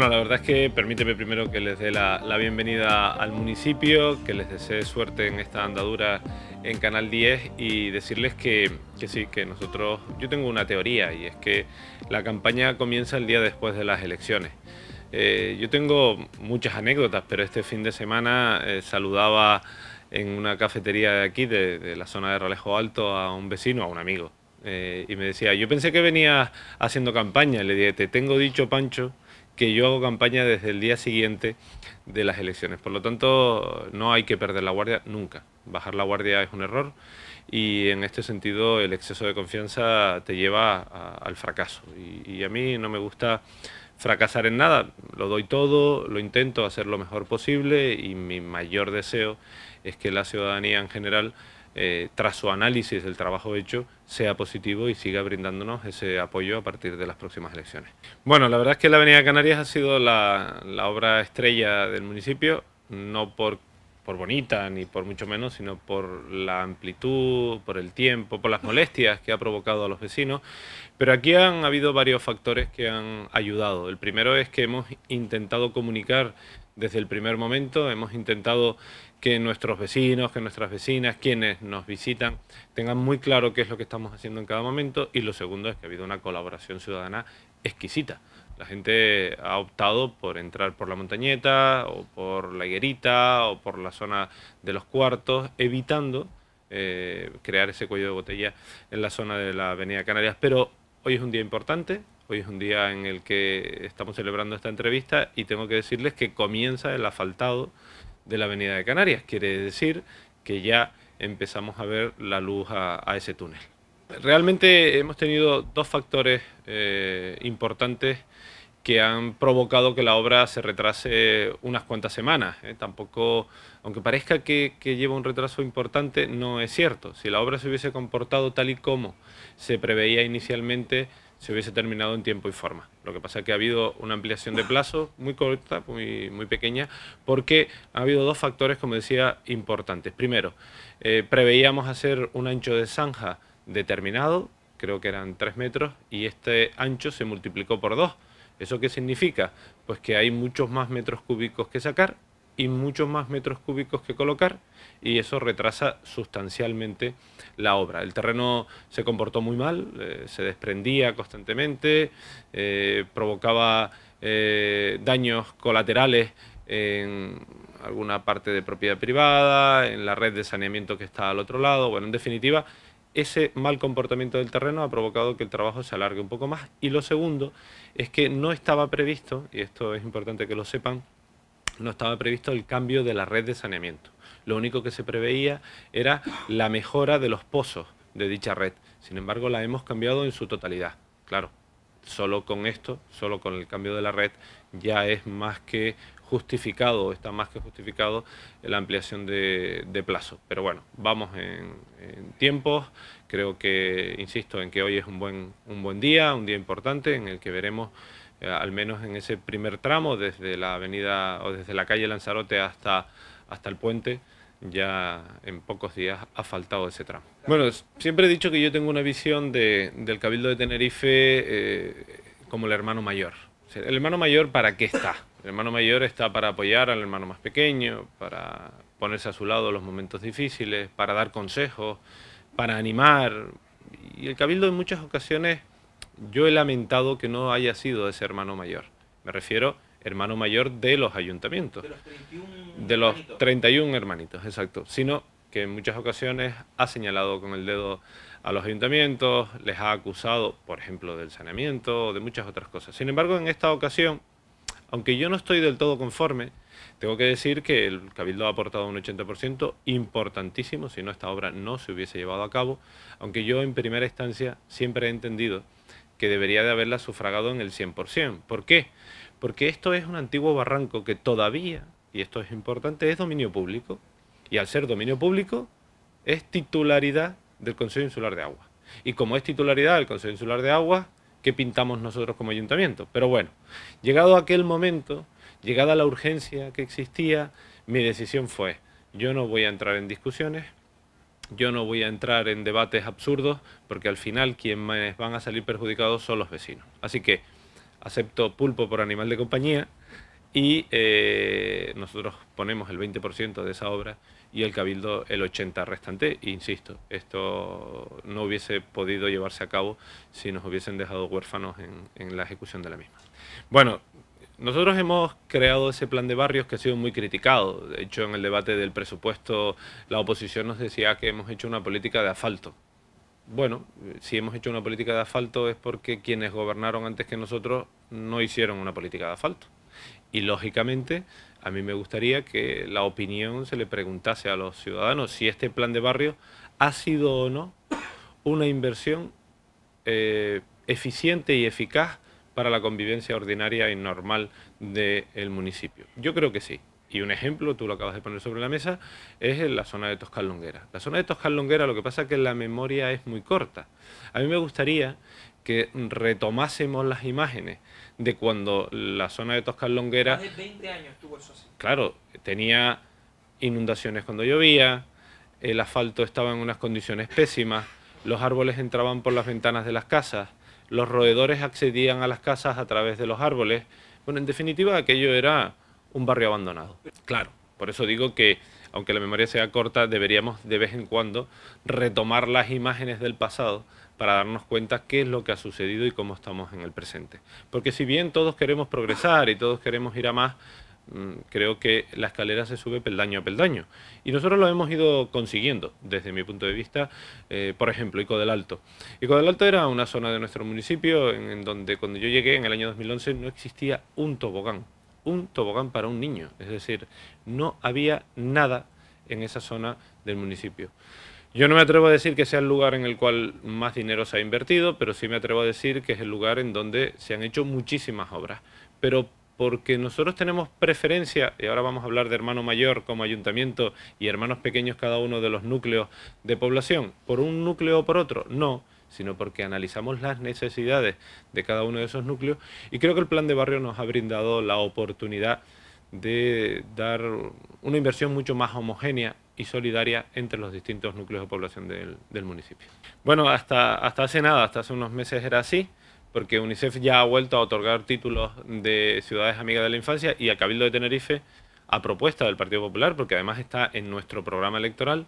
Bueno, la verdad es que permíteme primero que les dé la, bienvenida al municipio, que les desee suerte en esta andadura en Canal 10 y decirles que, sí, que nosotros, yo tengo una teoría y es que la campaña comienza el día después de las elecciones. Eh, yo tengo muchas anécdotas, pero este fin de semana eh, saludaba en una cafetería de aquí, de, la zona de Ralejo Alto, a un vecino, a un amigo. Eh, y me decía, yo pensé que venías haciendo campaña. Le dije, te tengo dicho, Pancho, que yo hago campaña desde el día siguiente de las elecciones. Por lo tanto, no hay que perder la guardia nunca. Bajar la guardia es un error y en este sentido el exceso de confianza te lleva al fracaso. y a mí no me gusta fracasar en nada, lo doy todo, lo intento hacer lo mejor posible y mi mayor deseo es que la ciudadanía en general eh, tras su análisis del trabajo hecho, sea positivo y siga brindándonos ese apoyo a partir de las próximas elecciones. Bueno, la verdad es que la Avenida Canarias ha sido la, obra estrella del municipio, no por, por bonita ni por mucho menos, sino por la amplitud, por el tiempo, por las molestias que ha provocado a los vecinos. Pero aquí han habido varios factores que han ayudado. El primero es que hemos intentado comunicar desde el primer momento, hemos intentado que nuestros vecinos, que nuestras vecinas, quienes nos visitan, tengan muy claro qué es lo que estamos haciendo en cada momento. Y lo segundo es que ha habido una colaboración ciudadana exquisita. La gente ha optado por entrar por la montañeta o por la higuerita o por la zona de los cuartos, evitando eh, crear ese cuello de botella en la zona de la Avenida Canarias. Pero hoy es un día importante, Hoy es un día en el que estamos celebrando esta entrevista y tengo que decirles que comienza el asfaltado de la Avenida de Canarias. Quiere decir que ya empezamos a ver la luz a, ese túnel. Realmente hemos tenido dos factores eh, importantes que han provocado que la obra se retrase unas cuantas semanas. ¿eh? Tampoco, aunque parezca que, que, lleva un retraso importante, no es cierto. Si la obra se hubiese comportado tal y como se preveía inicialmente, se hubiese terminado en tiempo y forma. Lo que pasa es que ha habido una ampliación de plazo muy corta, muy, muy pequeña, porque ha habido dos factores, como decía, importantes. Primero, eh, preveíamos hacer un ancho de zanja determinado, creo que eran tres metros, y este ancho se multiplicó por dos... ¿Eso qué significa? Pues que hay muchos más metros cúbicos que sacar y muchos más metros cúbicos que colocar y eso retrasa sustancialmente la obra. El terreno se comportó muy mal, eh, se desprendía constantemente, eh, provocaba eh, daños colaterales en alguna parte de propiedad privada, en la red de saneamiento que está al otro lado, bueno, en definitiva, ese mal comportamiento del terreno ha provocado que el trabajo se alargue un poco más. Y lo segundo es que no estaba previsto, y esto es importante que lo sepan, no estaba previsto el cambio de la red de saneamiento. Lo único que se preveía era la mejora de los pozos de dicha red. Sin embargo, la hemos cambiado en su totalidad. Claro, solo con esto, solo con el cambio de la red, ya es más que justificado, está más que justificado la ampliación de, plazo. Pero bueno, vamos en, tiempos, creo que, insisto, en que hoy es un buen, un buen día, un día importante en el que veremos eh, al menos en ese primer tramo, desde la avenida o desde la calle Lanzarote hasta, hasta el puente, ya en pocos días ha faltado ese tramo. Bueno, siempre he dicho que yo tengo una visión del Cabildo de Tenerife eh, como el hermano mayor. ¿El hermano mayor para qué está? El hermano mayor está para apoyar al hermano más pequeño, para ponerse a su lado en los momentos difíciles, para dar consejos, para animar. Y el Cabildo en muchas ocasiones yo he lamentado que no haya sido ese hermano mayor. Me refiero hermano mayor de los ayuntamientos. De los 31, de los 31 hermanitos, exacto. Sino que en muchas ocasiones ha señalado con el dedo a los ayuntamientos, les ha acusado, por ejemplo, del saneamiento de muchas otras cosas. Sin embargo, en esta ocasión, aunque yo no estoy del todo conforme, tengo que decir que el Cabildo ha aportado un 80% importantísimo, si no esta obra no se hubiese llevado a cabo, aunque yo en primera instancia siempre he entendido que debería de haberla sufragado en el 100%. ¿Por qué? Porque esto es un antiguo barranco que todavía, y esto es importante, es dominio público. Y al ser dominio público, es titularidad del Consejo Insular de Agua Y como es titularidad del Consejo Insular de Agua ¿qué pintamos nosotros como ayuntamiento? Pero bueno, llegado aquel momento, llegada la urgencia que existía, mi decisión fue, yo no voy a entrar en discusiones, yo no voy a entrar en debates absurdos porque al final quienes van a salir perjudicados son los vecinos. Así que acepto pulpo por animal de compañía y eh, nosotros ponemos el 20% de esa obra y el cabildo el 80% restante. Insisto, esto no hubiese podido llevarse a cabo si nos hubiesen dejado huérfanos en, en la ejecución de la misma. Bueno, nosotros hemos creado ese plan de barrios que ha sido muy criticado. De hecho, en el debate del presupuesto, la oposición nos decía que hemos hecho una política de asfalto. Bueno, si hemos hecho una política de asfalto es porque quienes gobernaron antes que nosotros no hicieron una política de asfalto. Y lógicamente, a mí me gustaría que la opinión se le preguntase a los ciudadanos si este plan de barrios ha sido o no una inversión eh, eficiente y eficaz para la convivencia ordinaria y normal del municipio. Yo creo que sí. Y un ejemplo, tú lo acabas de poner sobre la mesa, es la zona de Toscal Longuera. La zona de Toscal Longuera lo que pasa es que la memoria es muy corta. A mí me gustaría que retomásemos las imágenes de cuando la zona de Toscal Longuera... Hace 20 años tuvo eso así. Claro, tenía inundaciones cuando llovía, el asfalto estaba en unas condiciones pésimas, los árboles entraban por las ventanas de las casas, los roedores accedían a las casas a través de los árboles. Bueno, en definitiva, aquello era un barrio abandonado. Claro, por eso digo que, aunque la memoria sea corta, deberíamos de vez en cuando retomar las imágenes del pasado para darnos cuenta qué es lo que ha sucedido y cómo estamos en el presente. Porque si bien todos queremos progresar y todos queremos ir a más, Mm, creo que la escalera se sube peldaño a peldaño. Y nosotros lo hemos ido consiguiendo, desde mi punto de vista. Eh, por ejemplo, Ico del Alto. Ico del Alto era una zona de nuestro municipio en, en, donde cuando yo llegué en el año 2011 no existía un tobogán. Un tobogán para un niño. Es decir, no había nada en esa zona del municipio. Yo no me atrevo a decir que sea el lugar en el cual más dinero se ha invertido, pero sí me atrevo a decir que es el lugar en donde se han hecho muchísimas obras. Pero porque nosotros tenemos preferencia, y ahora vamos a hablar de hermano mayor como ayuntamiento y hermanos pequeños cada uno de los núcleos de población, por un núcleo o por otro, no, sino porque analizamos las necesidades de cada uno de esos núcleos y creo que el plan de barrio nos ha brindado la oportunidad de dar una inversión mucho más homogénea y solidaria entre los distintos núcleos de población del, municipio. Bueno, hasta, hasta hace nada, hasta hace unos meses era así, porque UNICEF ya ha vuelto a otorgar títulos de ciudades amigas de la infancia y a Cabildo de Tenerife, a propuesta del Partido Popular, porque además está en nuestro programa electoral,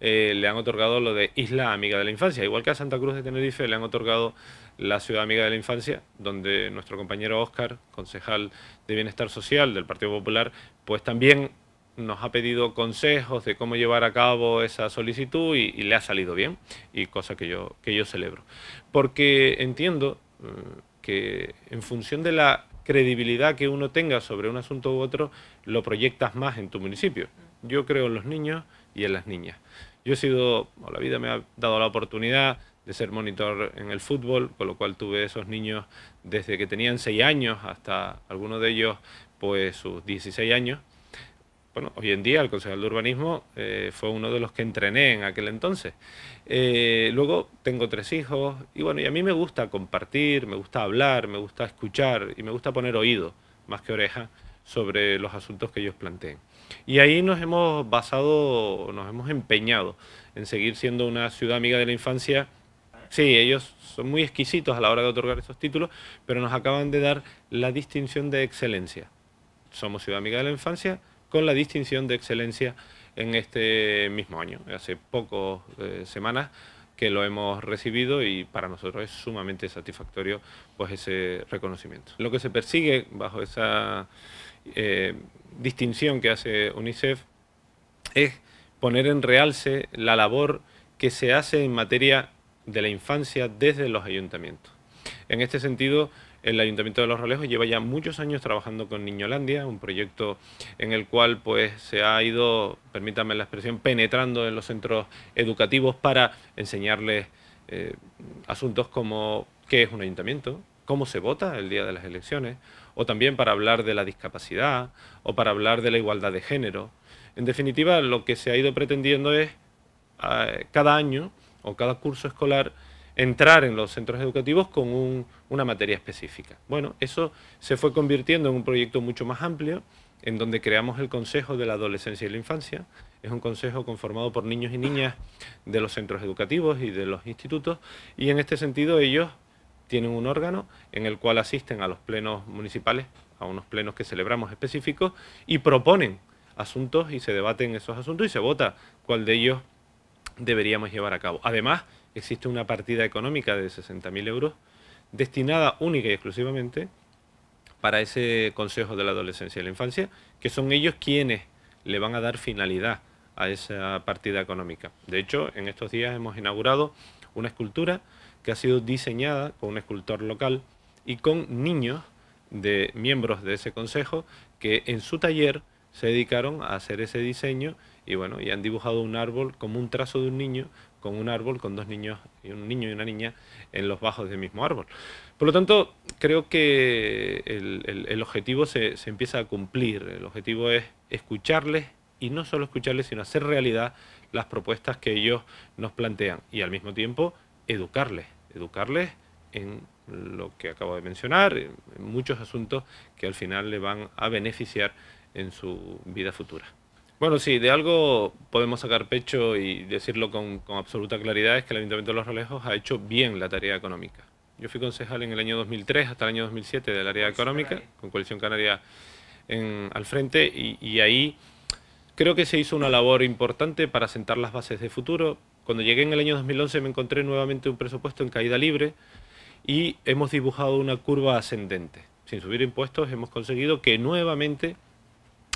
eh, le han otorgado lo de Isla Amiga de la Infancia. Igual que a Santa Cruz de Tenerife le han otorgado la Ciudad Amiga de la Infancia, donde nuestro compañero Óscar, concejal de Bienestar Social del Partido Popular, pues también nos ha pedido consejos de cómo llevar a cabo esa solicitud y, y le ha salido bien, y cosa que yo, que yo celebro. Porque entiendo Mm, que en función de la credibilidad que uno tenga sobre un asunto u otro, lo proyectas más en tu municipio. Yo creo en los niños y en las niñas. Yo he sido, la vida me ha dado la oportunidad de ser monitor en el fútbol, con lo cual tuve esos niños desde que tenían 6 años hasta algunos de ellos pues sus 16 años bueno, hoy en día el concejal de urbanismo eh, fue uno de los que entrené en aquel entonces. Eh, luego tengo tres hijos y bueno, y a mí me gusta compartir, me gusta hablar, me gusta escuchar y me gusta poner oído, más que oreja, sobre los asuntos que ellos planteen. Y ahí nos hemos basado, nos hemos empeñado en seguir siendo una ciudad amiga de la infancia. Sí, ellos son muy exquisitos a la hora de otorgar esos títulos, pero nos acaban de dar la distinción de excelencia. Somos ciudad amiga de la infancia, con la distinción de excelencia en este mismo año. Hace pocas eh, semanas que lo hemos recibido y para nosotros es sumamente satisfactorio pues ese reconocimiento. Lo que se persigue bajo esa eh, distinción que hace UNICEF es poner en realce la labor que se hace en materia de la infancia desde los ayuntamientos. En este sentido, el Ayuntamiento de Los Rolejos lleva ya muchos años trabajando con Niñolandia, un proyecto en el cual pues se ha ido, permítanme la expresión, penetrando en los centros educativos para enseñarles eh, asuntos como qué es un ayuntamiento, cómo se vota el día de las elecciones, o también para hablar de la discapacidad, o para hablar de la igualdad de género. En definitiva, lo que se ha ido pretendiendo es eh, cada año o cada curso escolar entrar en los centros educativos con un, una materia específica. Bueno, eso se fue convirtiendo en un proyecto mucho más amplio, en donde creamos el Consejo de la Adolescencia y la Infancia. Es un consejo conformado por niños y niñas de los centros educativos y de los institutos, y en este sentido ellos tienen un órgano en el cual asisten a los plenos municipales, a unos plenos que celebramos específicos, y proponen asuntos y se debaten esos asuntos y se vota cuál de ellos deberíamos llevar a cabo. Además, existe una partida económica de 60.000 euros destinada única y exclusivamente para ese Consejo de la Adolescencia y la Infancia, que son ellos quienes le van a dar finalidad a esa partida económica. De hecho, en estos días hemos inaugurado una escultura que ha sido diseñada con un escultor local y con niños de miembros de ese consejo que en su taller se dedicaron a hacer ese diseño y bueno, y han dibujado un árbol como un trazo de un niño con un árbol, con dos niños, y un niño y una niña, en los bajos del mismo árbol. Por lo tanto, creo que el, objetivo se, se, empieza a cumplir. El objetivo es escucharles y no solo escucharles, sino hacer realidad las propuestas que ellos nos plantean y al mismo tiempo educarles, educarles en lo que acabo de mencionar, en muchos asuntos que al final le van a beneficiar en su vida futura. Bueno, sí, de algo podemos sacar pecho y decirlo con, absoluta claridad es que el Ayuntamiento de Los Rolejos ha hecho bien la tarea económica. Yo fui concejal en el año 2003 hasta el año 2007 del área económica, con Coalición Canaria al frente, y, y ahí creo que se hizo una labor importante para sentar las bases de futuro. Cuando llegué en el año 2011 me encontré nuevamente un presupuesto en caída libre y hemos dibujado una curva ascendente. Sin subir impuestos hemos conseguido que nuevamente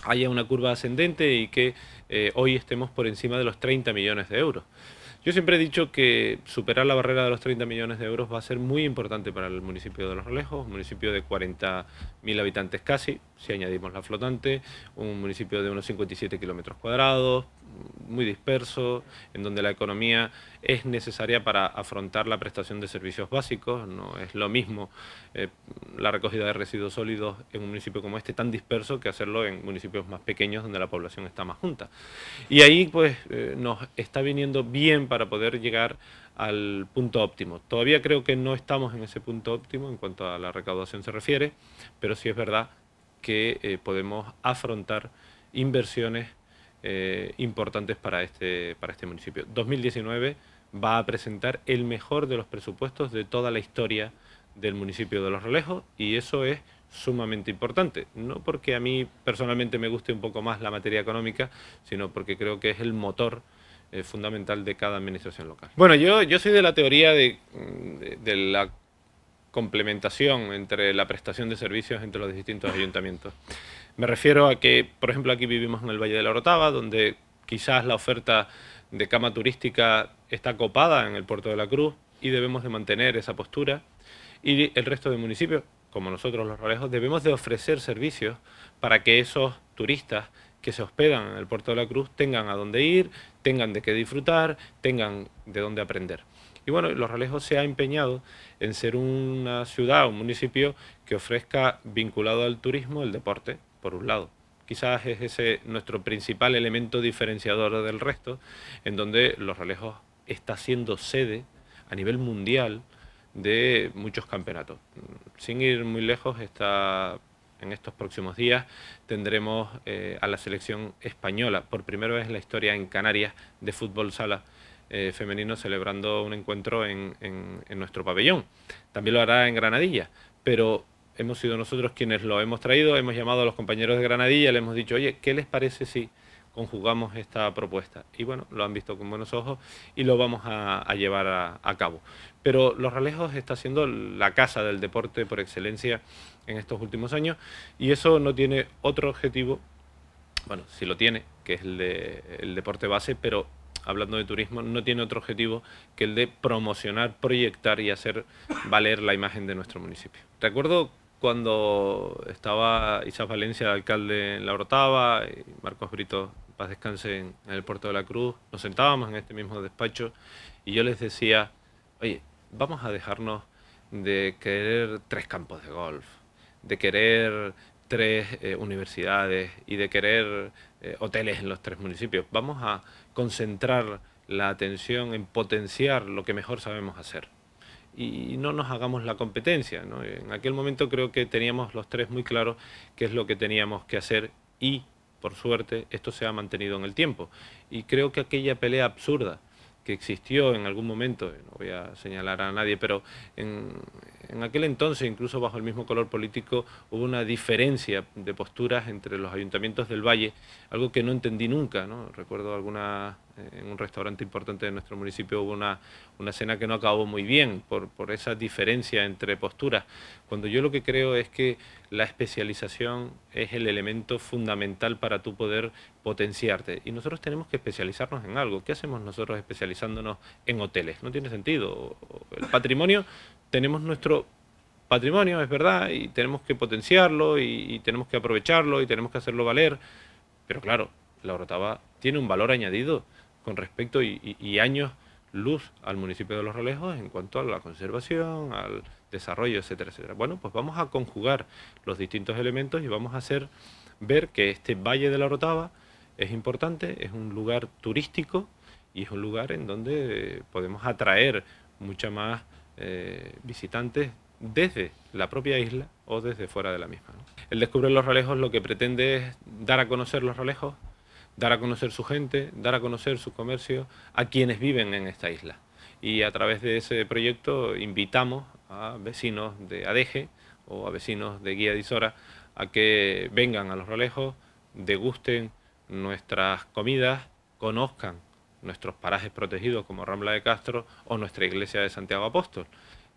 haya una curva ascendente y que eh, hoy estemos por encima de los 30 millones de euros. Yo siempre he dicho que superar la barrera de los 30 millones de euros va a ser muy importante para el municipio de Los Relejos, municipio de 40.000 habitantes casi, si añadimos la flotante, un municipio de unos 57 kilómetros cuadrados, muy disperso, en donde la economía es necesaria para afrontar la prestación de servicios básicos. No es lo mismo eh, la recogida de residuos sólidos en un municipio como este, tan disperso, que hacerlo en municipios más pequeños donde la población está más junta. Y ahí pues eh, nos está viniendo bien para poder llegar al punto óptimo. Todavía creo que no estamos en ese punto óptimo en cuanto a la recaudación se refiere, pero sí es verdad que eh, podemos afrontar inversiones eh, importantes para este, para este municipio. 2019 va a presentar el mejor de los presupuestos de toda la historia del municipio de Los Relejos y eso es sumamente importante, no porque a mí personalmente me guste un poco más la materia económica, sino porque creo que es el motor eh, fundamental de cada administración local. Bueno, yo, yo soy de la teoría de, de, de la complementación entre la prestación de servicios entre los distintos ayuntamientos. Me refiero a que, por ejemplo, aquí vivimos en el Valle de la Orotava, donde quizás la oferta de cama turística está copada en el puerto de la Cruz y debemos de mantener esa postura. Y el resto de municipios, como nosotros los ralejos, debemos de ofrecer servicios para que esos turistas que se hospedan en el puerto de la Cruz tengan a dónde ir, tengan de qué disfrutar, tengan de dónde aprender. Y bueno, Los Realejos se ha empeñado en ser una ciudad, un municipio que ofrezca vinculado al turismo el deporte, por un lado, quizás es ese nuestro principal elemento diferenciador del resto, en donde Los Realejos está siendo sede a nivel mundial de muchos campeonatos. Sin ir muy lejos, en estos próximos días tendremos eh, a la selección española, por primera vez en la historia en Canarias, de fútbol sala eh, femenino celebrando un encuentro en, nuestro pabellón. También lo hará en Granadilla, pero hemos sido nosotros quienes lo hemos traído, hemos llamado a los compañeros de Granadilla, le hemos dicho, oye, ¿qué les parece si conjugamos esta propuesta? Y bueno, lo han visto con buenos ojos y lo vamos a, llevar a, cabo. Pero Los Ralejos está siendo la casa del deporte por excelencia en estos últimos años y eso no tiene otro objetivo, bueno, si lo tiene, que es el, de, el deporte base, pero hablando de turismo, no tiene otro objetivo que el de promocionar, proyectar y hacer valer la imagen de nuestro municipio. Recuerdo cuando estaba Isaac Valencia, alcalde en La Orotava, y Marcos Brito, paz descanse, en el puerto de la Cruz, nos sentábamos en este mismo despacho y yo les decía, oye, vamos a dejarnos de querer tres campos de golf, de querer tres eh, universidades y de querer eh, hoteles en los tres municipios. Vamos a concentrar la atención en potenciar lo que mejor sabemos hacer y no nos hagamos la competencia. En aquel momento creo que teníamos los tres muy claros qué es lo que teníamos que hacer y, por suerte, esto se ha mantenido en el tiempo. Y creo que aquella pelea absurda que existió en algún momento, eh, no voy a señalar a nadie, pero en, en aquel entonces, incluso bajo el mismo color político, hubo una diferencia de posturas entre los ayuntamientos del Valle, algo que no entendí nunca. ¿no? Recuerdo alguna. Eh, en un restaurante importante de nuestro municipio hubo una, una cena que no acabó muy bien por, por, esa diferencia entre posturas. Cuando yo lo que creo es que la especialización es el elemento fundamental para tú poder potenciarte. Y nosotros tenemos que especializarnos en algo. ¿Qué hacemos nosotros especializándonos en hoteles? No tiene sentido. El patrimonio, tenemos nuestro patrimonio, es verdad, y tenemos que potenciarlo y, y tenemos que aprovecharlo y tenemos que hacerlo valer. Pero claro, la Orotava tiene un valor añadido con respecto y, años luz al municipio de Los Rolejos en cuanto a la conservación, al desarrollo, etcétera, etcétera. Bueno, pues vamos a conjugar los distintos elementos y vamos a hacer ver que este Valle de la Rotava es importante, es un lugar turístico y es un lugar en donde podemos atraer mucha más eh, visitantes desde la propia isla o desde fuera de la misma. El Descubrir los Rolejos lo que pretende es dar a conocer los Rolejos, dar a conocer su gente, dar a conocer su comercio a quienes viven en esta isla. Y a través de ese proyecto invitamos a vecinos de Adeje o a vecinos de Guía de a que vengan a los Rolejos, degusten nuestras comidas, conozcan nuestros parajes protegidos como Rambla de Castro o nuestra iglesia de Santiago Apóstol.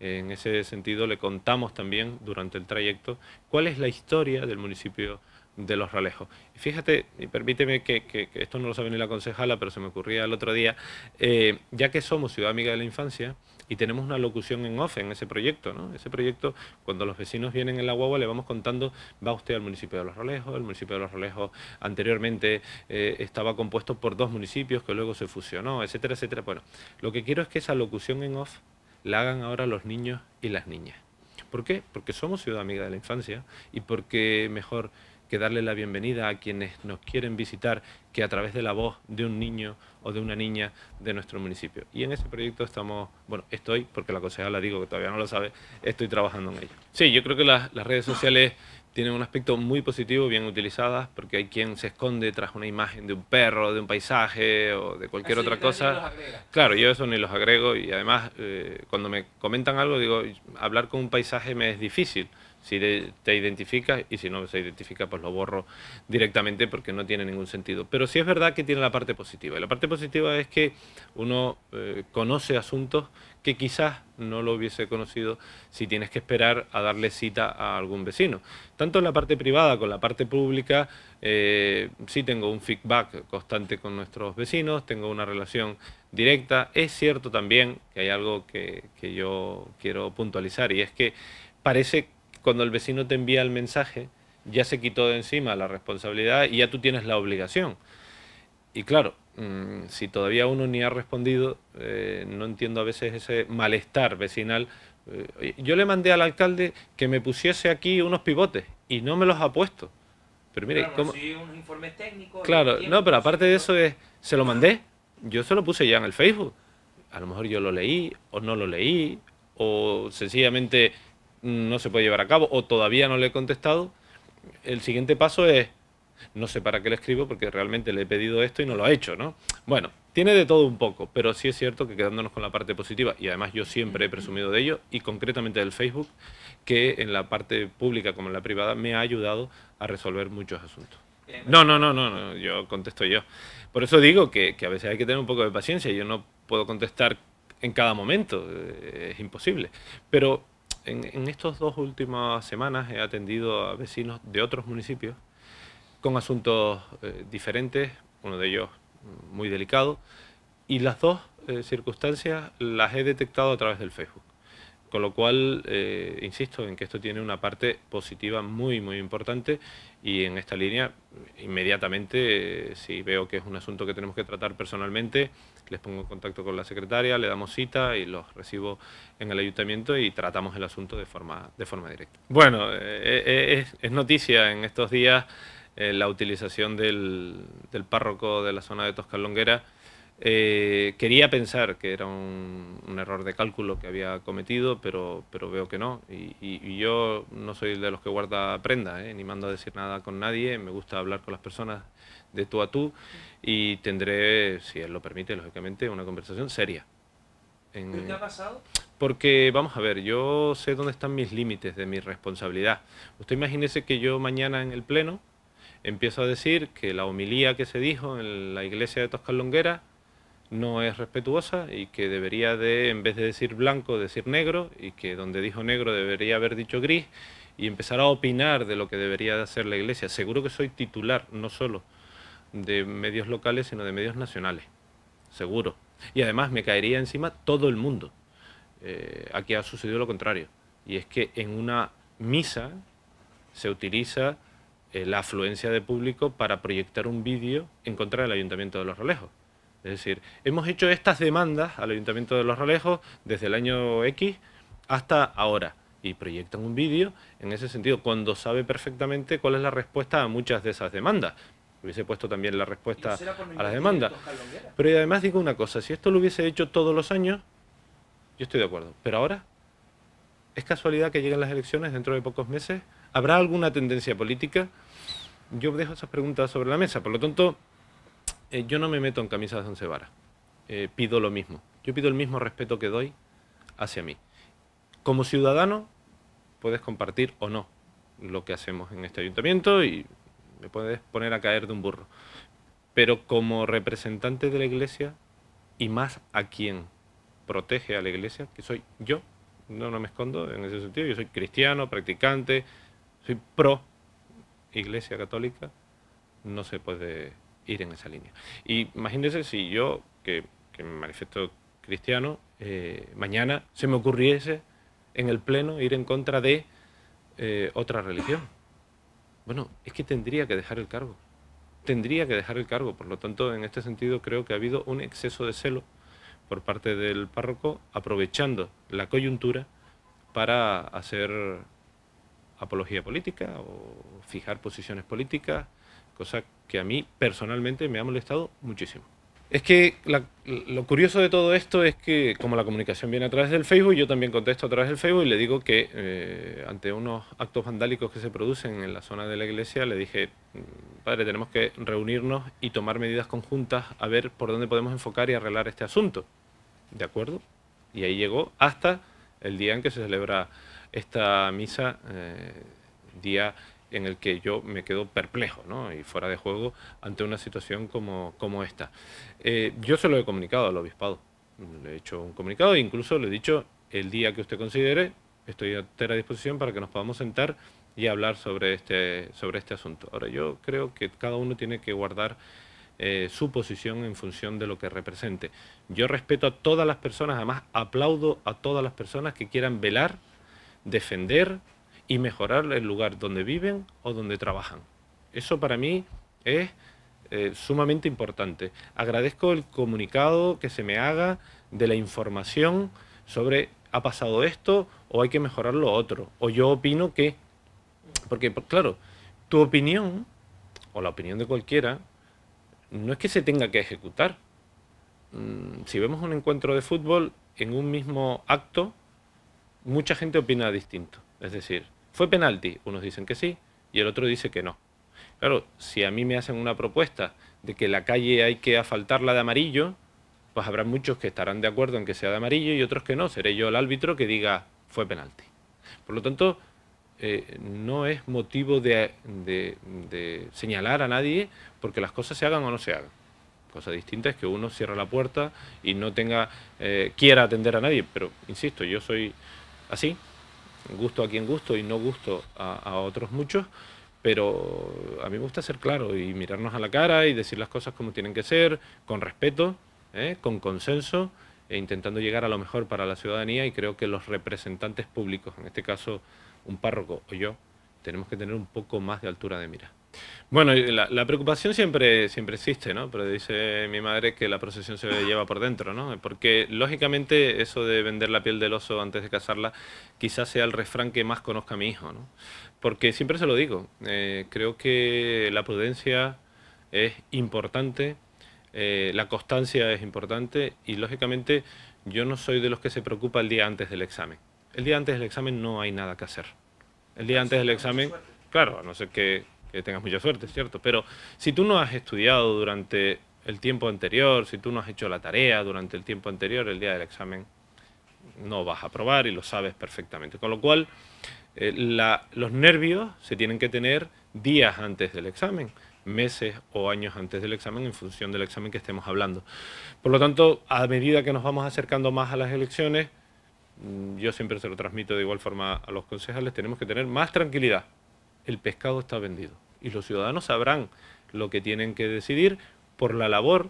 En ese sentido le contamos también durante el trayecto cuál es la historia del municipio de los Ralejos... Y fíjate, y permíteme que, esto no lo sabe ni la concejala, pero se me ocurría el otro día, eh, ya que somos Ciudad Amiga de la Infancia y tenemos una locución en off en ese proyecto, ¿no? Ese proyecto, cuando los vecinos vienen en la guagua, le vamos contando, va usted al municipio de Los Ralejos... el municipio de Los Rolejos anteriormente eh, estaba compuesto por dos municipios que luego se fusionó, etcétera, etcétera. Bueno, lo que quiero es que esa locución en off la hagan ahora los niños y las niñas. ¿Por qué? Porque somos Ciudad Amiga de la Infancia y porque mejor que darle la bienvenida a quienes nos quieren visitar, que a través de la voz de un niño o de una niña de nuestro municipio. Y en ese proyecto estamos, bueno, estoy, porque la la digo que todavía no lo sabe, estoy trabajando en ello. Sí, yo creo que las, redes sociales tienen un aspecto muy positivo, bien utilizadas, porque hay quien se esconde tras una imagen de un perro, de un paisaje o de cualquier otra cosa. Claro, yo eso ni los agrego y además eh, cuando me comentan algo, digo, hablar con un paisaje me es difícil si te identificas y si no se identifica pues lo borro directamente porque no tiene ningún sentido. Pero sí es verdad que tiene la parte positiva y la parte positiva es que uno eh, conoce asuntos que quizás no lo hubiese conocido si tienes que esperar a darle cita a algún vecino. Tanto en la parte privada como en la parte pública eh, sí tengo un feedback constante con nuestros vecinos, tengo una relación directa. Es cierto también que hay algo que, que yo quiero puntualizar y es que parece cuando el vecino te envía el mensaje, ya se quitó de encima la responsabilidad y ya tú tienes la obligación. Y claro, mm, si todavía uno ni ha respondido, eh, no entiendo a veces ese malestar vecinal. Eh, yo le mandé al alcalde que me pusiese aquí unos pivotes y no me los ha puesto. Pero mire, claro, ¿cómo? Si unos informes técnicos. Claro, no, pero aparte de eso es, se lo mandé, yo se lo puse ya en el Facebook. A lo mejor yo lo leí o no lo leí o sencillamente no se puede llevar a cabo o todavía no le he contestado, el siguiente paso es, no sé para qué le escribo porque realmente le he pedido esto y no lo ha hecho, ¿no? Bueno, tiene de todo un poco, pero sí es cierto que quedándonos con la parte positiva, y además yo siempre he presumido de ello, y concretamente del Facebook, que en la parte pública como en la privada me ha ayudado a resolver muchos asuntos. No, no, no, no, no, yo contesto yo. Por eso digo que, a veces hay que tener un poco de paciencia, yo no puedo contestar en cada momento, eh, es imposible. Pero en, estas dos últimas semanas he atendido a vecinos de otros municipios con asuntos eh, diferentes, uno de ellos muy delicado, y las dos eh, circunstancias las he detectado a través del Facebook. Con lo cual, eh, insisto en que esto tiene una parte positiva muy, muy importante y en esta línea, inmediatamente, eh, si veo que es un asunto que tenemos que tratar personalmente, les pongo en contacto con la secretaria, le damos cita y los recibo en el ayuntamiento y tratamos el asunto de forma, de forma directa. Bueno, eh, es, noticia en estos días la utilización del, del, párroco de la zona de Toscalonguera eh, quería pensar que era un, error de cálculo que había cometido, pero, pero veo que no. Y, yo no soy de los que guarda prenda, ¿eh? ni mando a decir nada con nadie. Me gusta hablar con las personas de tú a tú y tendré, si él lo permite, lógicamente, una conversación seria. ¿Qué te ha pasado? Porque, vamos a ver, yo sé dónde están mis límites de mi responsabilidad. Usted imagínese que yo mañana en el Pleno empiezo a decir que la homilía que se dijo en la iglesia de Toscalonguera no es respetuosa y que debería de, en vez de decir blanco, decir negro y que donde dijo negro debería haber dicho gris y empezar a opinar de lo que debería de hacer la Iglesia. Seguro que soy titular, no solo de medios locales, sino de medios nacionales, seguro. Y además me caería encima todo el mundo. Eh, aquí ha sucedido lo contrario, y es que en una misa se utiliza eh, la afluencia de público para proyectar un vídeo en contra del Ayuntamiento de Los Relejos. Es decir, hemos hecho estas demandas al Ayuntamiento de Los Ralejos desde el año X hasta ahora y proyectan un vídeo en ese sentido, cuando sabe perfectamente cuál es la respuesta a muchas de esas demandas. Hubiese puesto también la respuesta a las demandas. Pero además digo una cosa, si esto lo hubiese hecho todos los años, yo estoy de acuerdo. Pero ahora, ¿es casualidad que lleguen las elecciones dentro de pocos meses? ¿Habrá alguna tendencia política? Yo dejo esas preguntas sobre la mesa. Por lo tanto, eh, yo no me meto en camisas de once varas. Eh, pido lo mismo. Yo pido el mismo respeto que doy hacia mí. Como ciudadano, puedes compartir o no lo que hacemos en este ayuntamiento y me puedes poner a caer de un burro. Pero como representante de la iglesia, y más a quien protege a la iglesia, que soy yo, no, no me escondo en ese sentido, yo soy cristiano, practicante, soy pro iglesia católica, no se puede ir en esa línea. Y imagínense si yo, que, me manifiesto cristiano, eh, mañana se me ocurriese en el Pleno ir en contra de eh, otra religión. Bueno, es que tendría que dejar el cargo. Tendría que dejar el cargo. Por lo tanto, en este sentido creo que ha habido un exceso de celo por parte del párroco aprovechando la coyuntura para hacer apología política o fijar posiciones políticas cosa que a mí personalmente me ha molestado muchísimo. Es que lo curioso de todo esto es que como la comunicación viene a través del Facebook, yo también contesto a través del Facebook y le digo que eh, ante unos actos vandálicos que se producen en la zona de la iglesia, le dije, mm, padre, tenemos que reunirnos y tomar medidas conjuntas a ver por dónde podemos enfocar y arreglar este asunto. ¿De acuerdo? Y ahí llegó hasta el día en que se celebra esta misa, eh, día en el que yo me quedo perplejo y fuera de juego ante una situación como, como esta. Eh, yo se lo he comunicado al obispado, le he hecho un comunicado e incluso le he dicho el día que usted considere, estoy a entera disposición para que nos podamos sentar y hablar sobre este, sobre este asunto. Ahora, yo creo que cada uno tiene que guardar eh, su posición en función de lo que represente. Yo respeto a todas las personas, además aplaudo a todas las personas que quieran velar, defender, y mejorar el lugar donde viven o donde trabajan. Eso para mí es eh, sumamente importante. Agradezco el comunicado que se me haga de la información sobre ha pasado esto o hay que mejorar lo otro. O yo opino que... Porque, pues, claro, tu opinión o la opinión de cualquiera no es que se tenga que ejecutar. Mm, si vemos un encuentro de fútbol en un mismo acto, mucha gente opina distinto. Es decir, ¿Fue penalti? Unos dicen que sí y el otro dice que no. Claro, si a mí me hacen una propuesta de que la calle hay que asfaltarla de amarillo, pues habrá muchos que estarán de acuerdo en que sea de amarillo y otros que no. Seré yo el árbitro que diga fue penalti. Por lo tanto, eh, no es motivo de, señalar a nadie porque las cosas se hagan o no se hagan. Cosa distinta es que uno cierra la puerta y no tenga, eh, quiera atender a nadie, pero insisto, yo soy así, gusto a quien gusto y no gusto a, otros muchos, pero a mí me gusta ser claro y mirarnos a la cara y decir las cosas como tienen que ser, con respeto, ¿eh? con consenso e intentando llegar a lo mejor para la ciudadanía y creo que los representantes públicos, en este caso un párroco o yo, tenemos que tener un poco más de altura de mira. Bueno, la, preocupación siempre, siempre existe, ¿no? Pero dice mi madre que la procesión se lleva por dentro, ¿no? Porque lógicamente eso de vender la piel del oso antes de casarla quizás sea el refrán que más conozca mi hijo, ¿no? Porque siempre se lo digo, eh, creo que la prudencia es importante, eh, la constancia es importante y lógicamente yo no soy de los que se preocupa el día antes del examen. El día antes del examen no hay nada que hacer. El día antes del examen, claro, a no sé qué que tengas mucha suerte, ¿cierto? Pero si tú no has estudiado durante el tiempo anterior, si tú no has hecho la tarea durante el tiempo anterior, el día del examen no vas a probar y lo sabes perfectamente. Con lo cual, eh, los nervios se tienen que tener días antes del examen, meses o años antes del examen, en función del examen que estemos hablando. Por lo tanto, a medida que nos vamos acercando más a las elecciones, mm, yo siempre se lo transmito de igual forma a los concejales, tenemos que tener más tranquilidad el pescado está vendido. Y los ciudadanos sabrán lo que tienen que decidir por la labor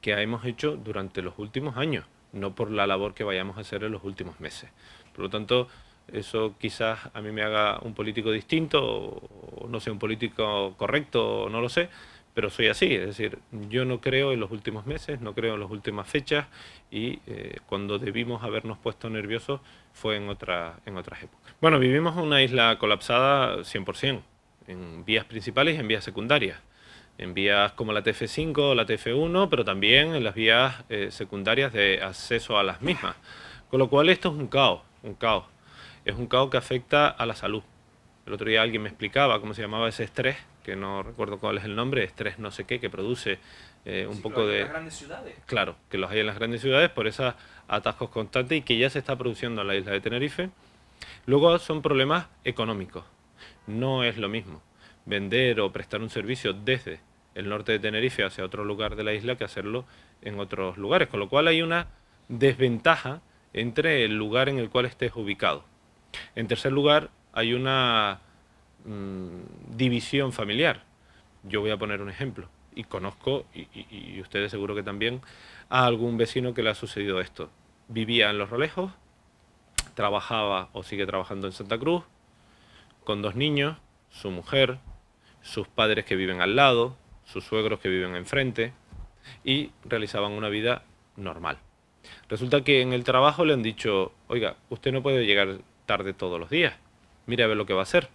que hemos hecho durante los últimos años, no por la labor que vayamos a hacer en los últimos meses. Por lo tanto, eso quizás a mí me haga un político distinto, o no sé, un político correcto, no lo sé, pero soy así, es decir, yo no creo en los últimos meses, no creo en las últimas fechas y eh, cuando debimos habernos puesto nerviosos fue en, otra, en otras épocas. Bueno, vivimos una isla colapsada 100%, en vías principales y en vías secundarias, en vías como la TF5 la TF1, pero también en las vías eh, secundarias de acceso a las mismas. Con lo cual esto es un caos, un caos. Es un caos que afecta a la salud. El otro día alguien me explicaba cómo se llamaba ese estrés que no recuerdo cuál es el nombre, estrés no sé qué, que produce eh, un poco de... En las grandes ciudades. Claro, que los hay en las grandes ciudades por esos atascos constantes y que ya se está produciendo en la isla de Tenerife. Luego son problemas económicos. No es lo mismo vender o prestar un servicio desde el norte de Tenerife hacia otro lugar de la isla que hacerlo en otros lugares, con lo cual hay una desventaja entre el lugar en el cual estés ubicado. En tercer lugar, hay una Mm, división familiar. Yo voy a poner un ejemplo y conozco, y, y, ustedes seguro que también, a algún vecino que le ha sucedido esto. Vivía en Los Rolejos, trabajaba o sigue trabajando en Santa Cruz, con dos niños, su mujer, sus padres que viven al lado, sus suegros que viven enfrente, y realizaban una vida normal. Resulta que en el trabajo le han dicho, oiga, usted no puede llegar tarde todos los días, mire a ver lo que va a hacer.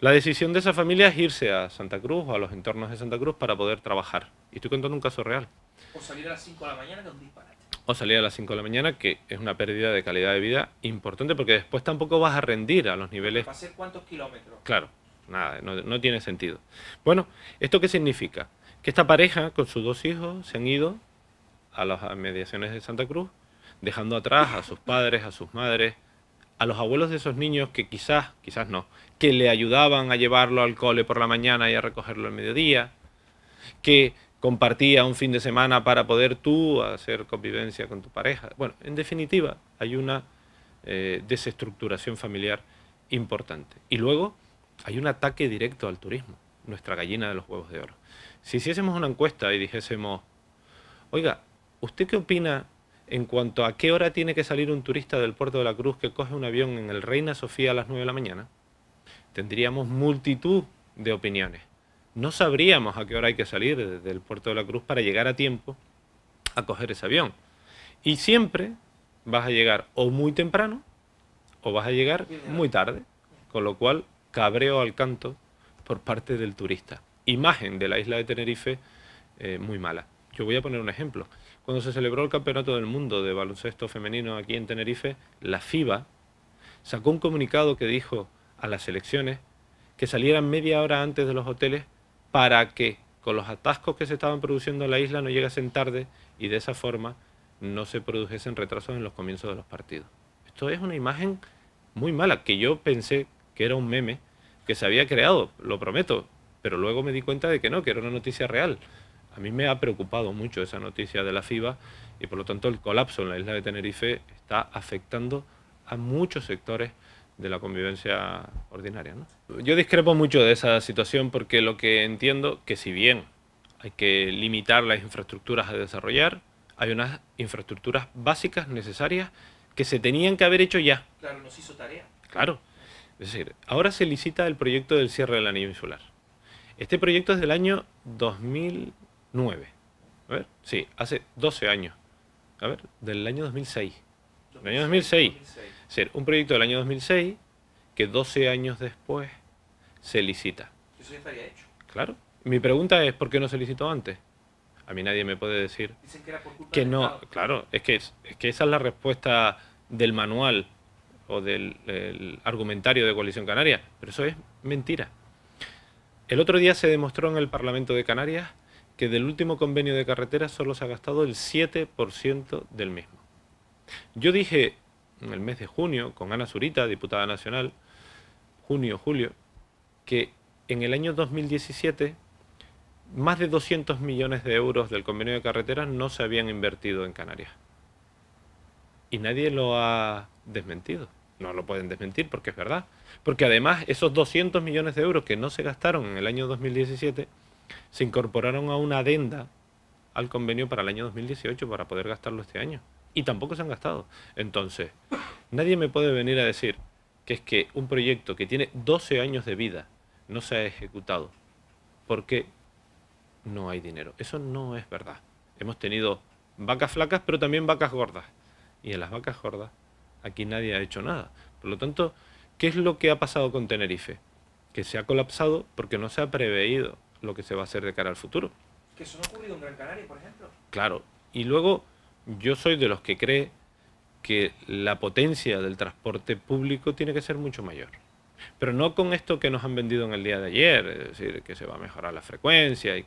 La decisión de esa familia es irse a Santa Cruz o a los entornos de Santa Cruz para poder trabajar. Y estoy contando un caso real. O salir a las 5 de la mañana que es O salir a las de la mañana, que es una pérdida de calidad de vida importante, porque después tampoco vas a rendir a los niveles. ¿Para hacer cuántos kilómetros? Claro, nada, no tiene sentido. Bueno, ¿esto qué significa? Que esta pareja con sus dos hijos se han ido a las mediaciones de Santa Cruz, dejando atrás a sus padres, a sus madres, a los abuelos de esos niños que quizás, quizás no, que le ayudaban a llevarlo al cole por la mañana y a recogerlo al mediodía, que compartía un fin de semana para poder tú hacer convivencia con tu pareja. Bueno, en definitiva, hay una eh, desestructuración familiar importante. Y luego hay un ataque directo al turismo, nuestra gallina de los huevos de oro. Si hiciésemos una encuesta y dijésemos, oiga, ¿usted qué opina en cuanto a qué hora tiene que salir un turista del puerto de la Cruz que coge un avión en el Reina Sofía a las 9 de la mañana, tendríamos multitud de opiniones. No sabríamos a qué hora hay que salir del puerto de la Cruz para llegar a tiempo a coger ese avión. Y siempre vas a llegar o muy temprano o vas a llegar muy tarde, con lo cual cabreo al canto por parte del turista. Imagen de la isla de Tenerife eh, muy mala. Yo voy a poner un ejemplo cuando se celebró el Campeonato del Mundo de Baloncesto Femenino aquí en Tenerife, la FIBA sacó un comunicado que dijo a las selecciones que salieran media hora antes de los hoteles para que con los atascos que se estaban produciendo en la isla no llegasen tarde y de esa forma no se produjesen retrasos en los comienzos de los partidos. Esto es una imagen muy mala que yo pensé que era un meme que se había creado, lo prometo, pero luego me di cuenta de que no, que era una noticia real. A mí me ha preocupado mucho esa noticia de la FIBA y por lo tanto el colapso en la isla de Tenerife está afectando a muchos sectores de la convivencia ordinaria. Yo discrepo mucho de esa situación porque lo que entiendo que si bien hay que limitar las infraestructuras a desarrollar, hay unas infraestructuras básicas necesarias que se tenían que haber hecho ya. Claro, nos hizo tarea. Claro. Es decir, ahora se licita el proyecto del cierre del anillo insular. Este proyecto es del año 2000 9. A ver, sí, hace 12 años. A ver, del año 2006. Del año 2006. un proyecto del año 2006 que 12 años después se licita. Eso ya estaría hecho. Claro. Mi pregunta es, ¿por qué no se licitó antes? A mí nadie me puede decir que, no. Claro, es que, es que esa es la respuesta del manual o del argumentario de Coalición Canaria, pero eso es mentira. El otro día se demostró en el Parlamento de Canarias que del último convenio de carreteras solo se ha gastado el 7% del mismo. Yo dije en el mes de junio, con Ana Zurita, diputada nacional, junio, julio, que en el año 2017 más de 200 millones de euros del convenio de carreteras no se habían invertido en Canarias. Y nadie lo ha desmentido. No lo pueden desmentir porque es verdad. Porque además esos 200 millones de euros que no se gastaron en el año 2017 se incorporaron a una adenda al convenio para el año 2018 para poder gastarlo este año. Y tampoco se han gastado. Entonces, nadie me puede venir a decir que es que un proyecto que tiene 12 años de vida no se ha ejecutado porque no hay dinero. Eso no es verdad. Hemos tenido vacas flacas, pero también vacas gordas. Y en las vacas gordas aquí nadie ha hecho nada. Por lo tanto, ¿qué es lo que ha pasado con Tenerife? Que se ha colapsado porque no se ha preveído lo que se va a hacer de cara al futuro. Que eso no ha ocurrido en Gran Canaria, por ejemplo. Claro. Y luego, yo soy de los que cree que la potencia del transporte público tiene que ser mucho mayor. Pero no con esto que nos han vendido en el día de ayer, es decir, que se va a mejorar la frecuencia. Y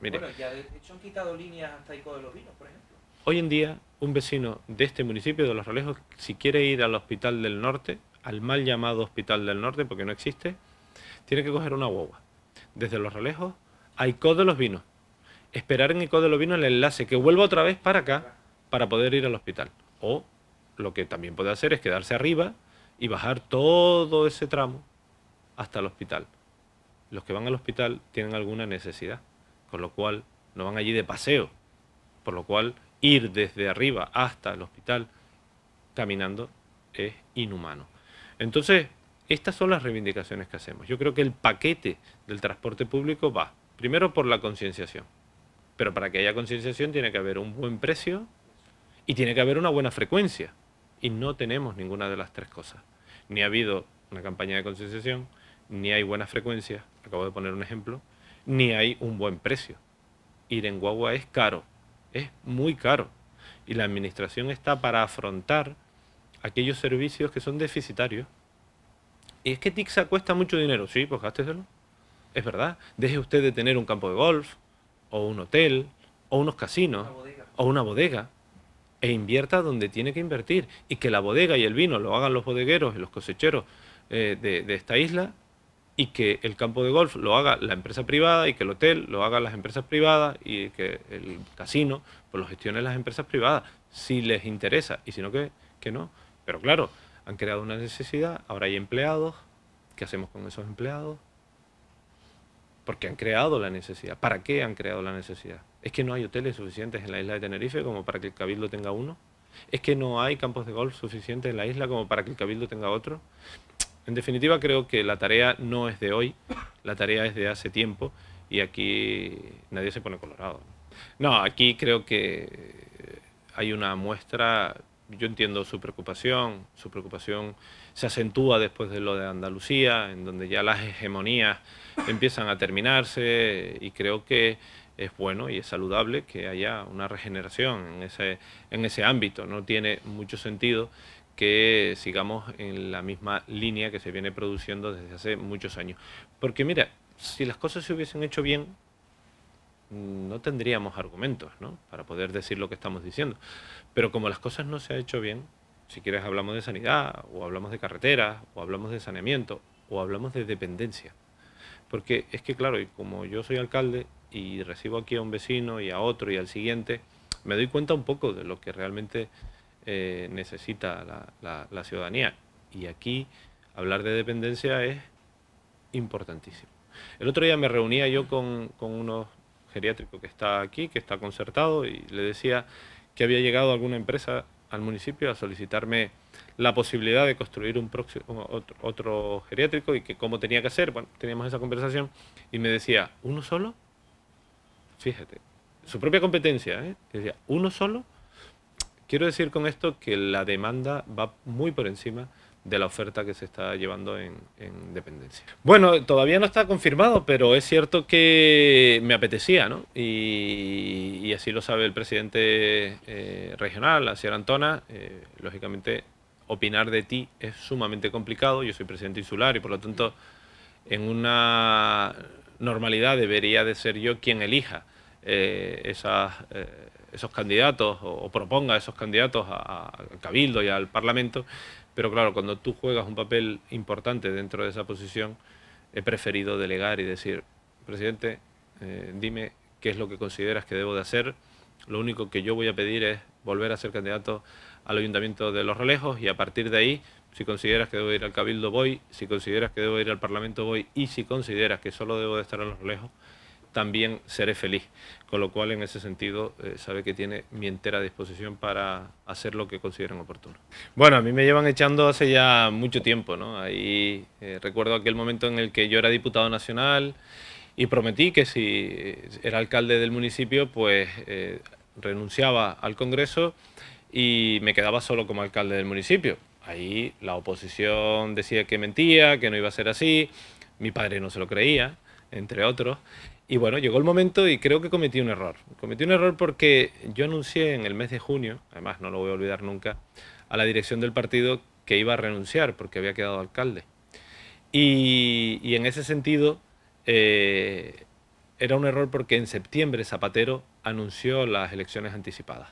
Bueno, ya de hecho han quitado líneas hasta Ico de los Vinos, por ejemplo. Hoy en día, un vecino de este municipio, de Los Realejos, si quiere ir al Hospital del Norte, al mal llamado Hospital del Norte, porque no existe, tiene que coger una guagua desde los relejos a ICO de los vinos. Esperar en ICO de los vinos el enlace, que vuelva otra vez para acá para poder ir al hospital. O lo que también puede hacer es quedarse arriba y bajar todo ese tramo hasta el hospital. Los que van al hospital tienen alguna necesidad, con lo cual no van allí de paseo, por lo cual ir desde arriba hasta el hospital caminando es inhumano. Entonces, estas son las reivindicaciones que hacemos. Yo creo que el paquete del transporte público va, primero por la concienciación, pero para que haya concienciación tiene que haber un buen precio y tiene que haber una buena frecuencia. Y no tenemos ninguna de las tres cosas. Ni ha habido una campaña de concienciación, ni hay buena frecuencia, acabo de poner un ejemplo, ni hay un buen precio. Ir en guagua es caro, es muy caro. Y la administración está para afrontar aquellos servicios que son deficitarios y es que Tixa cuesta mucho dinero. Sí, pues gásteselo. Es verdad. Deje usted de tener un campo de golf, o un hotel, o unos casinos, o una bodega, e invierta donde tiene que invertir. Y que la bodega y el vino lo hagan los bodegueros y los cosecheros eh, de, esta isla, y que el campo de golf lo haga la empresa privada y que el hotel lo hagan las empresas privadas y que el casino pues lo gestionen las empresas privadas, si les interesa, y si no, que, que no. Pero claro, han creado una necesidad, ahora hay empleados, ¿qué hacemos con esos empleados? Porque han creado la necesidad. ¿Para qué han creado la necesidad? ¿Es que no hay hoteles suficientes en la isla de Tenerife como para que el Cabildo tenga uno? ¿Es que no hay campos de golf suficientes en la isla como para que el Cabildo tenga otro? En definitiva, creo que la tarea no es de hoy, la tarea es de hace tiempo y aquí nadie se pone colorado. No, aquí creo que hay una muestra yo entiendo su preocupación, su preocupación se acentúa después de lo de Andalucía, en donde ya las hegemonías empiezan a terminarse y creo que es bueno y es saludable que haya una regeneración en ese, en ese ámbito. No tiene mucho sentido que sigamos en la misma línea que se viene produciendo desde hace muchos años. Porque mira, si las cosas se hubiesen hecho bien, no tendríamos argumentos ¿no? para poder decir lo que estamos diciendo. Pero como las cosas no se han hecho bien, si quieres hablamos de sanidad, o hablamos de carreteras, o hablamos de saneamiento, o hablamos de dependencia. Porque es que, claro, y como yo soy alcalde y recibo aquí a un vecino y a otro y al siguiente, me doy cuenta un poco de lo que realmente eh, necesita la, ciudadanía. Y aquí hablar de dependencia es importantísimo. El otro día me reunía yo con unos geriátrico que está aquí, que está concertado, y le decía que había llegado alguna empresa al municipio a solicitarme la posibilidad de construir un otro, geriátrico y que cómo tenía que hacer. Bueno, teníamos esa conversación y me decía, ¿uno solo? Fíjate, su propia competencia, ¿eh? Decía, ¿uno solo? Quiero decir con esto que la demanda va muy por encima de la oferta que se está llevando en, dependencia. Bueno, todavía no está confirmado, pero es cierto que me apetecía, ¿no? Y, así lo sabe el presidente eh, regional, la Sierra Antona. Eh, lógicamente, opinar de ti es sumamente complicado. Yo soy presidente insular y, por lo tanto, en una normalidad debería de ser yo quien elija eh, esos candidatos o, o, proponga esos candidatos al Cabildo y al Parlamento. Pero claro, cuando tú juegas un papel importante dentro de esa posición, he preferido delegar y decir, presidente, eh, dime qué es lo que consideras que debo de hacer. Lo único que yo voy a pedir es volver a ser candidato al Ayuntamiento de Los Relejos y a partir de ahí, si consideras que debo ir al Cabildo, voy, si consideras que debo ir al Parlamento, voy y si consideras que solo debo de estar en Los Relejos, también seré feliz. Con lo cual, en ese sentido, eh, sabe que tiene mi entera disposición para hacer lo que consideren oportuno. Bueno, a mí me llevan echando hace ya mucho tiempo, ¿no? Ahí eh, recuerdo aquel momento en el que yo era diputado nacional y prometí que si eh, era alcalde del municipio, pues renunciaba al Congreso y me quedaba solo como alcalde del municipio. Ahí la oposición decía que mentía, que no iba a ser así, mi padre no se lo creía, entre otros. Y bueno, llegó el momento y creo que cometí un error. Cometí un error porque yo anuncié en el mes de junio, además no lo voy a olvidar nunca, a la dirección del partido que iba a renunciar porque había quedado alcalde. Y, en ese sentido eh, era un error porque en septiembre Zapatero anunció las elecciones anticipadas.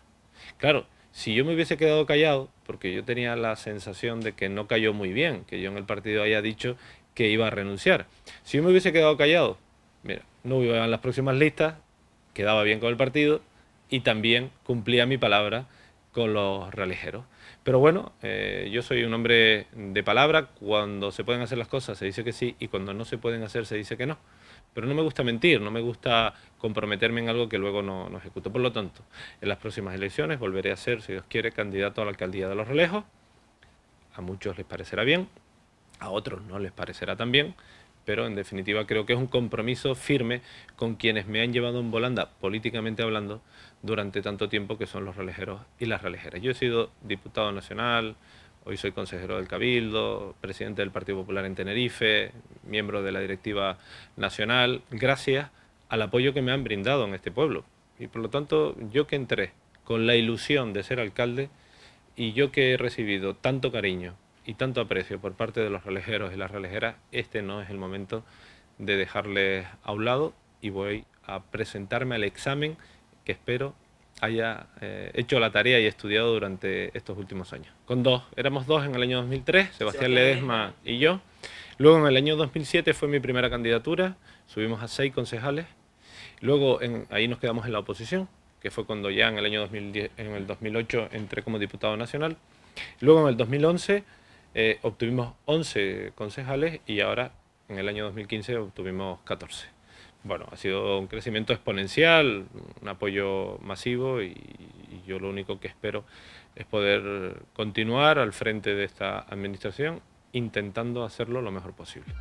Claro, si yo me hubiese quedado callado, porque yo tenía la sensación de que no cayó muy bien, que yo en el partido haya dicho que iba a renunciar. Si yo me hubiese quedado callado, mira, no iba en las próximas listas, quedaba bien con el partido y también cumplía mi palabra con los realejeros. Pero bueno, eh, yo soy un hombre de palabra, cuando se pueden hacer las cosas se dice que sí y cuando no se pueden hacer se dice que no. Pero no me gusta mentir, no me gusta comprometerme en algo que luego no, no ejecuto. Por lo tanto, en las próximas elecciones volveré a ser, si Dios quiere, candidato a la alcaldía de Los Relejos. A muchos les parecerá bien, a otros no les parecerá tan bien, pero en definitiva creo que es un compromiso firme con quienes me han llevado en volanda, políticamente hablando, durante tanto tiempo que son los relejeros y las relejeras. Yo he sido diputado nacional, hoy soy consejero del Cabildo, presidente del Partido Popular en Tenerife, miembro de la directiva nacional, gracias al apoyo que me han brindado en este pueblo. Y por lo tanto, yo que entré con la ilusión de ser alcalde y yo que he recibido tanto cariño y tanto aprecio por parte de los realejeros y las realejeras, este no es el momento de dejarles a un lado y voy a presentarme al examen que espero haya eh, hecho la tarea y estudiado durante estos últimos años. Con dos, éramos dos en el año 2003, Sebastián, Ledesma y yo. Luego en el año 2007 fue mi primera candidatura, subimos a seis concejales. Luego en, ahí nos quedamos en la oposición, que fue cuando ya en el año 2010, en el 2008 entré como diputado nacional. Luego en el 2011 eh, obtuvimos 11 concejales y ahora en el año 2015 obtuvimos 14. Bueno, ha sido un crecimiento exponencial, un apoyo masivo y yo lo único que espero es poder continuar al frente de esta administración intentando hacerlo lo mejor posible.